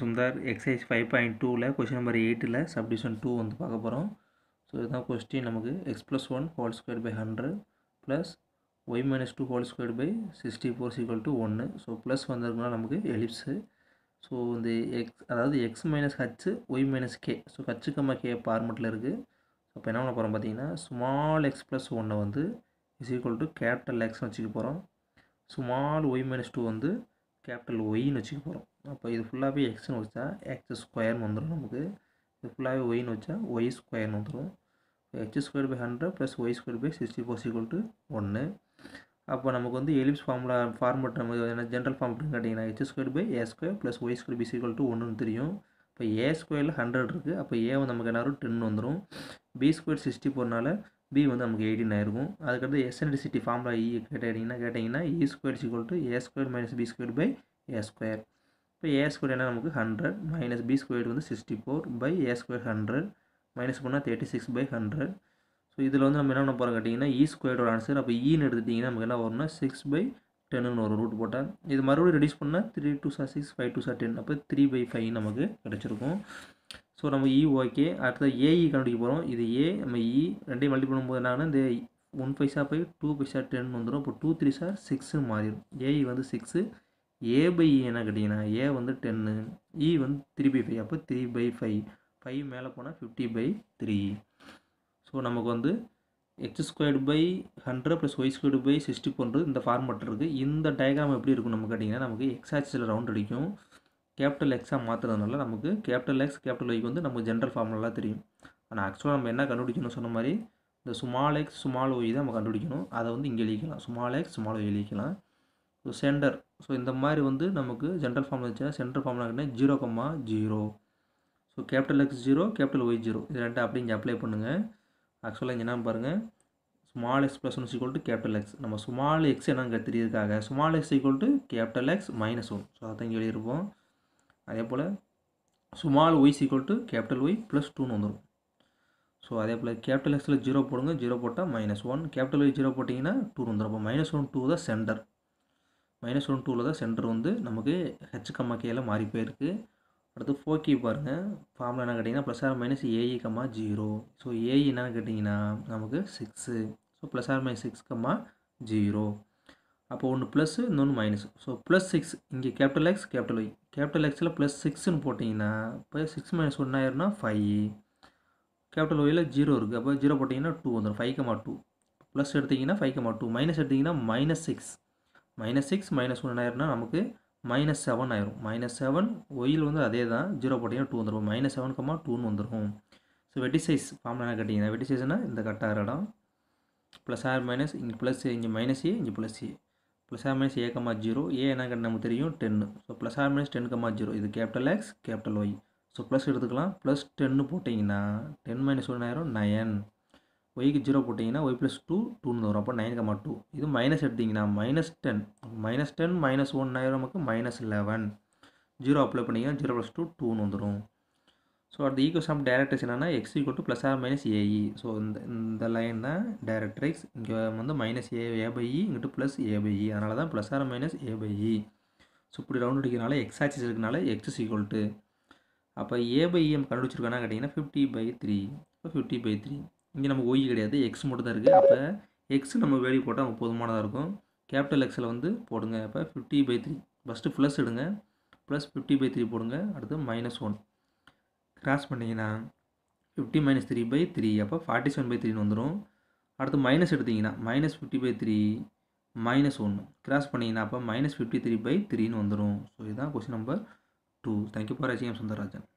Sundar exercise five point டூவில் question number எயிட்டில் subdivision two வந்து பார்க்க போகிறோம் ஸோ இதுதான் கொஸ்டின் நமக்கு x plus one whole square by hundred plus y minus two whole square by sixty four equal to ஒன்று so plus வந்திருக்குனா நமக்கு எலிப்ஸு ஸோ இந்த எக்ஸ் அதாவது x minus h y minus k so comma k பார்மெட்டில் இருக்குது so இப்போ என்ன பண்ண போகிறோம் பார்த்தீங்கன்னா ஸ்மால் எக்ஸ் ப்ளஸ் ஒன்னை வந்து இஸ் ஈக்குவல் டு கேபிட்டல் எக்ஸ்னு வச்சுக்க போகிறோம் ஸ்மால் ஒய் மைனஸ் டூ வந்து கேபிட்டல் ஒய்ன்னு வச்சுக்க போகிறோம் அப்போ இது ஃபுல்லாகவே எக்ஸ்னு வச்சா எக்ஸ் ஸ்கொயர்னு வந்துடும் நமக்கு இது ஃபுல்லாகவே ஒய்னு வச்சா ஒய் ஸ்கொயர்னு வந்துடும் x square by hundred plus y square by sixty four equal to ஒன்று அப்போ நமக்கு வந்து எலிப்ஸ் ஃபார்முலா ஃபார்மட் நம்ம என்ன ஜென்ரல் ஃபார்ம் அப்படின்னு கேட்டிங்கன்னா square by a square plus y square b equal to ஒன்றுன்னு தெரியும் இப்போ ஏ ஸ்கொயரில் ஹண்ட்ரட் இருக்குது அப்போ ஏ வந்து நமக்கு என்ன டென் வந்துடும் பி ஸ்கொயர் சிக்ஸ்டி ஃபோர்னால பி வந்து நமக்கு எயிட்டின் ஆயிருக்கும் அதுக்கடுத்து சிட்டி ஃபார்முலா இ கேட்டீங்கன்னா கேட்டிங்கன்னா e square equal to a square minus b square by a square இப்போ ஏ ஸ்கொயர் என்ன நமக்கு ஹண்ட்ரட் மைனஸ் பி ஸ்கொயர் வந்து sixty four by a square hundred minus பண்ணால் thirty six by hundred so இதில் வந்து நம்ம என்ன பண்ண போகிறோம் கேட்டிங்கன்னா இ e ஸ்கொயரோட ஆன்சர் அப்போ ஈன்னு e எடுத்துட்டிங்கன்னா நமக்கு என்ன வரும்னா சிக்ஸ் பை டென்னு ஒரு ரூட் போட்டேன் இது மறுபடியும் ரெடியூஸ் பண்ணால் three twos are six five twos are ten அப்போ த்ரீ பை ஃபைவ் நமக்கு கிடச்சிருக்கும் ஸோ நம்ம இ e, ஓகே அடுத்தது ஏஇ கண்டுபிடிக்க போகிறோம் இது ஏ நம்ம இ ரெண்டையும் மல்டி பண்ணும்போது என்னன்னா இந்த ஒன் பைசா பை டூ பைசா டென் வந்துடும் இப்போ டூ த்ரீ சார் சிக்ஸுன்னு மாறிடும் ஏஇ வந்து சிக்ஸு ஏ பை e என்ன கேட்டிங்கன்னா ஏ வந்து டென்னு இ e வந்து த்ரீ பை ஃபைவ் அப்போ த்ரீ பை ஃபைவ் ஃபைவ் மேலே போனால் ஃபிஃப்டி பை த்ரீ ஸோ நமக்கு வந்து x squared by hundred plus y squared by sixty போன்றது இந்த ஃபார்மேட் இருக்குது இந்த டயக்ராம் எப்படி இருக்கும் நம்ம கேட்டிங்கன்னா நமக்கு எக்ஸ் ஆக்சில் ரவுண்ட் அடிக்கும் கேபிட்டல் எக்ஸாக மாற்றுறதுனால நமக்கு கேபிட்டல் எக்ஸ் கேபிட்டல் ஒய்க்கு வந்து நமக்கு ஜென்ரல் ஃபார்முலாம் தெரியும் ஆனால் ஆக்சுவலாக நம்ம என்ன கண்டுபிடிக்கணும்னு சொன்ன மாதிரி இந்த சுமால் எக்ஸ் சுமால் ஒய் தான் நம்ம கண்டுபிடிக்கணும் அதை வந்து இங்கே எழுதிக்கலாம் சுமால் எக்ஸ் சுமால் ஒய் எழுதிக்கலாம் சென்டர் ஸோ இந்த மாதிரி வந்து நமக்கு ஜென்ரல் ஃபார்ம் வச்சுன்னா சென்டர் ஃபார்ம்லாம் கேட்டால் zero comma zero so capital x zero capital y zero இது ரெண்டு அப்படி இங்கே அப்ளை பண்ணுங்கள் ஆக்சுவலாக இங்கே என்னென்னு பாருங்கள் small x plus one equal to capital x நம்ம ஸ்மால் எக்ஸ் என்னங்க தெரியுதுக்காக small x equal to capital x minus one so அதை இங்கே எழுதியிருப்போம் அதே போல் small y equal to capital y plus டூன்னு வந்துடும் ஸோ அதே போல் கேபிட்டல் எக்ஸில் ஜீரோ போடுங்க ஜீரோ போட்டால் minus one capital y zero போட்டிங்கன்னா டூ வந்துடும் அப்போ மைனஸ் ஒன் டூ தான் சென்டர் மைனஸ் ஒன் டூவில் தான் சென்டர் வந்து நமக்கு ஹெச் கம்மா கேல மாறி போயிருக்கு அடுத்து ஃபோக்கி பாருங்கள் ஃபார்மில் என்ன கேட்டிங்கன்னா plus r minus a e comma zero so a e என்னன்னு கேட்டிங்கன்னா e, e நமக்கு six so plus r minus six comma zero அப்போ ஒன்று ப்ளஸ்ஸு இன்னொன்று மைனஸ் ஸோ ப்ளஸ் சிக்ஸ் இங்கே capital x capital y capital எக்ஸில் ப்ளஸ் சிக்ஸ்னு போட்டிங்கன்னா இப்போ சிக்ஸ் மைனஸ் ஒன் ஆயிரும்னா ஃபைவ் கேபிட்டல் ஒயில் ஜீரோ இருக்குது அப்போ ஜீரோ போட்டிங்கன்னா டூ வந்துடும் ஃபைவ் கமா டூ ப்ளஸ் எடுத்திங்கன்னா ஃபைவ் கம்மா டூ மைனஸ் எடுத்திங்கன்னா minus six minus six minus one ஆயிரும்னா நமக்கு மைனஸ் செவன் ஆயிரும் மைனஸ் செவன் ஒயில் வந்து அதே தான் ஜீரோ போட்டிங்கன்னா டூ வந்துடும் மைனஸ் செவன் கம்மா டூன்னு வந்துடும் ஸோ வெட்டி சைஸ் ஃபார்ம்ல என்ன கேட்டிங்கன்னா வெட்டி சைஸ்னால் இந்த கட்டாக இடம் ப்ளஸ் ஆர் மைனஸ் இங்கே ப்ளஸ் இங்கே மைனஸ் ஏ இங்கே plus a plus r minus a comma zero a என்ன கேட்டு நமக்கு தெரியும் டென்னு so plus r minus ten comma zero இது capital x capital y so plus எடுத்துக்கலாம் ப்ளஸ் டென்னு போட்டிங்கன்னா டென் மைனஸ் ஒன் ஆயிரும் நயன் ஒய்க்கு ஜீரோ போட்டிங்கன்னா ஒய் ப்ளஸ் டூ டூன்னு வரும் அப்போ நைன் கமா டூ இது மைனஸ் எடுத்திங்கன்னா minus ten minus ten minus one ஆயிரம் நமக்கு மைனஸ் லெவன் ஜீரோ அப்ளை பண்ணிங்கன்னா ஜீரோ ப்ளஸ் டூ டூன்னு வந்துடும் ஸோ அடுத்த ஈக்குவல் சம் டேரக்டர்ஸ் என்னென்னா x equal to plus r minus a e so இந்த இந்த லைன் தான் டேரக்டரைஸ் இங்கே வந்து மைனஸ் ஏ ஏ பைஇ இங்கிட்டு ப்ளஸ் ஏ பை அதனால தான் plus r minus a by so இப்படி ரவுண்ட் அடிக்கிறனால எக்ஸ் ஆக்சிஸ் இருக்கனால எக்ஸ் ஈக்குவல் டு அப்போ ஏ பை இஎம் e கண்டுபிடிச்சிருக்கானா கேட்டிங்கன்னா ஃபிஃப்டி பை த்ரீ இப்போ ஃபிஃப்டி பை த்ரீ இங்கே நமக்கு ஒய் கிடையாது எக்ஸ் மட்டும் தான் இருக்குது அப்போ எக்ஸ் நம்ம வேல்யூ போட்டால் நமக்கு போதுமானதாக இருக்கும் கேபிட்டல் எக்ஸில் வந்து போடுங்க அப்போ fifty by three first plus எடுங்க ப்ளஸ் ஃபிஃப்டி பை த்ரீ போடுங்க அடுத்து மைனஸ் ஒன் கிராஸ் பண்ணிங்கன்னா fifty minus three by three அப்போ ஃபார்ட்டி செவன் பை த்ரீன்னு வந்துடும் அடுத்து மைனஸ் எடுத்திங்கன்னா minus fifty by three minus ஒன்று கிராஸ் பண்ணிங்கன்னா அப்போ மைனஸ் ஃபிஃப்டி த்ரீ பை த்ரீன்னு வந்துடும் ஸோ இதுதான் question number two thank you for வாட்சிங் சுந்தரராஜன்